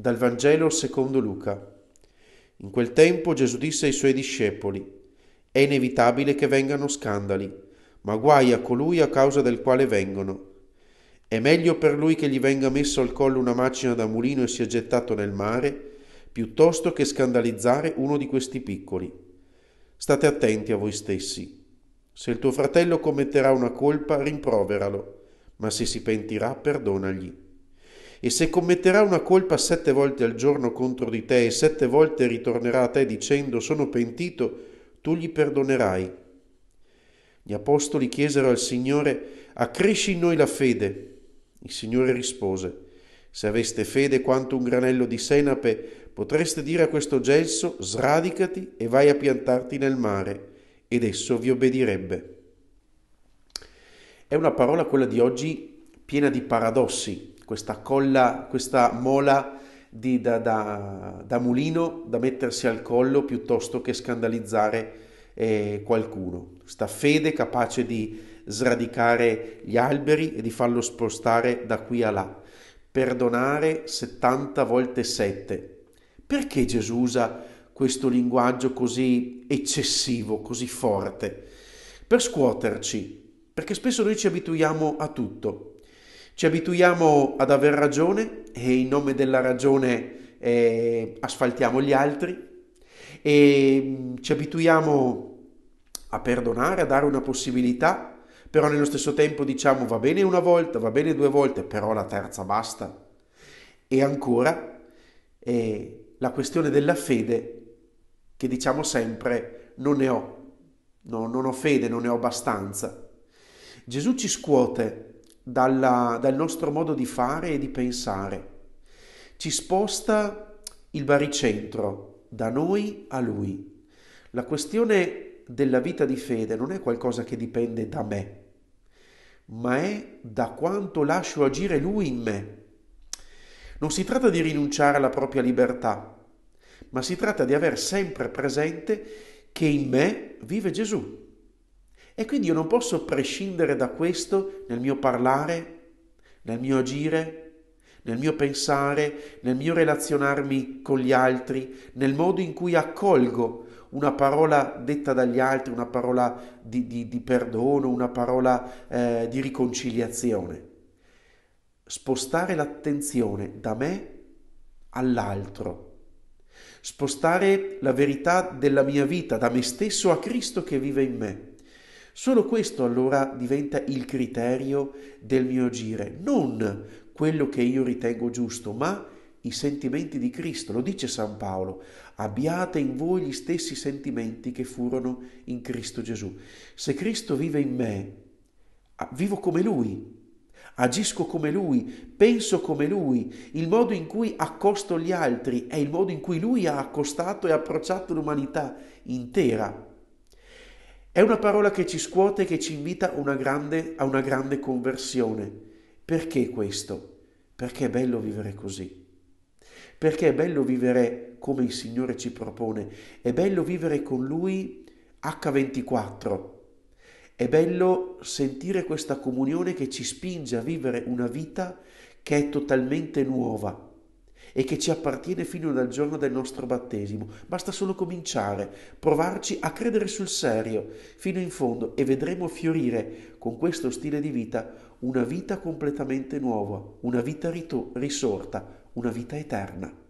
Dal Vangelo secondo Luca. In quel tempo Gesù disse ai suoi discepoli, è inevitabile che vengano scandali, ma guai a colui a causa del quale vengono. È meglio per lui che gli venga messo al collo una macina da mulino e sia gettato nel mare, piuttosto che scandalizzare uno di questi piccoli. State attenti a voi stessi. Se il tuo fratello commetterà una colpa, rimproveralo, ma se si pentirà, perdonagli. E se commetterà una colpa sette volte al giorno contro di te e sette volte ritornerà a te dicendo sono pentito, tu gli perdonerai. Gli apostoli chiesero al Signore, accresci in noi la fede. Il Signore rispose, se aveste fede quanto un granello di senape, potreste dire a questo gelso, sradicati e vai a piantarti nel mare, ed esso vi obbedirebbe. È una parola quella di oggi piena di paradossi, questa colla, questa mola di, da, da, da, mulino da mettersi al collo piuttosto che scandalizzare eh, qualcuno. Questa fede capace di sradicare gli alberi e di farlo spostare da qui a là. Perdonare 70 volte 7. Perché Gesù usa questo linguaggio così eccessivo, così forte? Per scuoterci, perché spesso noi ci abituiamo a tutto. Ci abituiamo ad aver ragione e in nome della ragione eh, asfaltiamo gli altri e mm, ci abituiamo a perdonare, a dare una possibilità, però nello stesso tempo diciamo va bene una volta, va bene due volte, però la terza basta. E ancora eh, la questione della fede che diciamo sempre non ne ho, no, non ho fede, non ne ho abbastanza. Gesù ci scuote dalla, dal nostro modo di fare e di pensare. Ci sposta il baricentro da noi a lui. La questione della vita di fede non è qualcosa che dipende da me, ma è da quanto lascio agire lui in me. Non si tratta di rinunciare alla propria libertà, ma si tratta di aver sempre presente che in me vive Gesù. E quindi io non posso prescindere da questo nel mio parlare, nel mio agire, nel mio pensare, nel mio relazionarmi con gli altri, nel modo in cui accolgo una parola detta dagli altri, una parola di, di, di perdono, una parola eh, di riconciliazione. Spostare l'attenzione da me all'altro. Spostare la verità della mia vita, da me stesso a Cristo che vive in me Solo questo allora diventa il criterio del mio agire, non quello che io ritengo giusto, ma i sentimenti di Cristo. Lo dice San Paolo, abbiate in voi gli stessi sentimenti che furono in Cristo Gesù. Se Cristo vive in me, ah, vivo come Lui, agisco come Lui, penso come Lui, il modo in cui accosto gli altri è il modo in cui Lui ha accostato e approcciato l'umanità intera. È una parola che ci scuote e che ci invita una grande, a una grande conversione. Perché questo? Perché è bello vivere così. Perché è bello vivere come il Signore ci propone. È bello vivere con Lui H24. È bello sentire questa comunione che ci spinge a vivere una vita che è totalmente nuova, e che ci appartiene fino al giorno del nostro battesimo. Basta solo cominciare, provarci a credere sul serio, fino in fondo, e vedremo fiorire con questo stile di vita una vita completamente nuova, una vita risorta, una vita eterna.